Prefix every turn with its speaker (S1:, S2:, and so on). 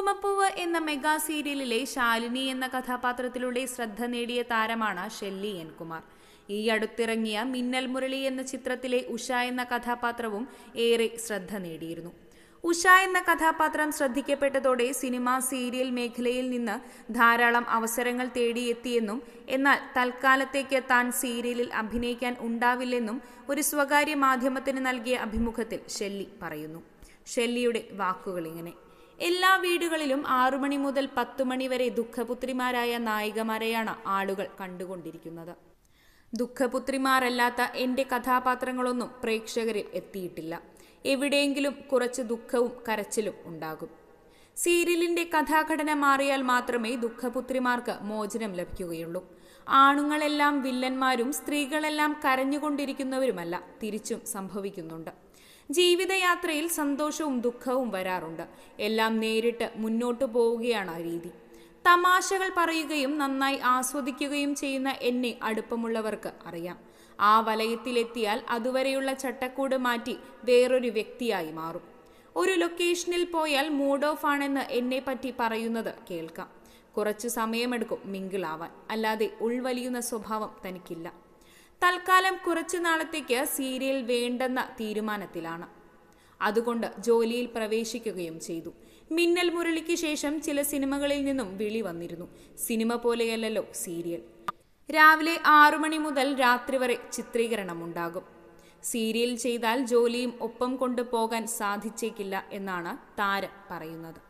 S1: കുങ്കുമപ്പൂവ് എന്ന മെഗാ സീരിയലിലെ ശാലിനി എന്ന കഥാപാത്രത്തിലൂടെ ശ്രദ്ധ നേടിയ താരമാണ് ഷെല്ലി എൻ കുമാർ ഈ അടുത്തിറങ്ങിയ മിന്നൽ മുരളി എന്ന ചിത്രത്തിലെ ഉഷ എന്ന കഥാപാത്രവും ഏറെ ശ്രദ്ധ നേടിയിരുന്നു ഉഷ എന്ന കഥാപാത്രം ശ്രദ്ധിക്കപ്പെട്ടതോടെ സിനിമ സീരിയൽ മേഖലയിൽ നിന്ന് ധാരാളം അവസരങ്ങൾ തേടിയെത്തിയെന്നും എന്നാൽ തൽക്കാലത്തേക്ക് താൻ സീരിയലിൽ അഭിനയിക്കാൻ ഉണ്ടാവില്ലെന്നും ഒരു സ്വകാര്യ മാധ്യമത്തിന് നൽകിയ അഭിമുഖത്തിൽ ഷെല്ലി പറയുന്നു ഷെല്ലിയുടെ ഇങ്ങനെ എല്ലാ വീടുകളിലും ആറുമണി മുതൽ മണി വരെ ദുഃഖപുത്രിമാരായ നായികമാരെയാണ് ആളുകൾ കണ്ടുകൊണ്ടിരിക്കുന്നത് ദുഃഖപുത്രിമാരല്ലാത്ത എൻ്റെ കഥാപാത്രങ്ങളൊന്നും പ്രേക്ഷകരിൽ എത്തിയിട്ടില്ല എവിടെയെങ്കിലും കുറച്ച് ദുഃഖവും കരച്ചിലും ഉണ്ടാകും സീരിയലിന്റെ കഥാഘടന മാറിയാൽ മാത്രമേ ദുഃഖപുത്രിമാർക്ക് മോചനം ലഭിക്കുകയുള്ളൂ ആണുങ്ങളെല്ലാം വില്ലന്മാരും സ്ത്രീകളെല്ലാം കരഞ്ഞുകൊണ്ടിരിക്കുന്നവരുമല്ല തിരിച്ചും സംഭവിക്കുന്നുണ്ട് ജീവിതയാത്രയിൽ സന്തോഷവും ദുഃഖവും വരാറുണ്ട് എല്ലാം നേരിട്ട് മുന്നോട്ട് പോവുകയാണ് ആ രീതി തമാശകൾ പറയുകയും നന്നായി ആസ്വദിക്കുകയും ചെയ്യുന്ന എന്നെ അടുപ്പമുള്ളവർക്ക് അറിയാം ആ വലയത്തിലെത്തിയാൽ അതുവരെയുള്ള ചട്ടക്കൂട് മാറ്റി വേറൊരു വ്യക്തിയായി മാറും ഒരു ലൊക്കേഷനിൽ പോയാൽ മൂഡ് ഓഫ് ആണെന്ന് എന്നെ പറ്റി പറയുന്നത് കേൾക്കാം കുറച്ച് സമയമെടുക്കും മിങ്കിളാവാൻ അല്ലാതെ ഉൾവലിയുന്ന സ്വഭാവം തനിക്കില്ല തൽക്കാലം കുറച്ചു നാളത്തേക്ക് സീരിയൽ വേണ്ടെന്ന തീരുമാനത്തിലാണ് അതുകൊണ്ട് ജോലിയിൽ പ്രവേശിക്കുകയും ചെയ്തു മിന്നൽ മുരളിക്ക് ശേഷം ചില സിനിമകളിൽ നിന്നും വിളി വന്നിരുന്നു സിനിമ പോലെയല്ലല്ലോ സീരിയൽ രാവിലെ ആറു മണി മുതൽ രാത്രി വരെ ചിത്രീകരണമുണ്ടാകും സീരിയൽ ചെയ്താൽ ജോലിയും ഒപ്പം കൊണ്ടുപോകാൻ സാധിച്ചേക്കില്ല എന്നാണ് താരം പറയുന്നത്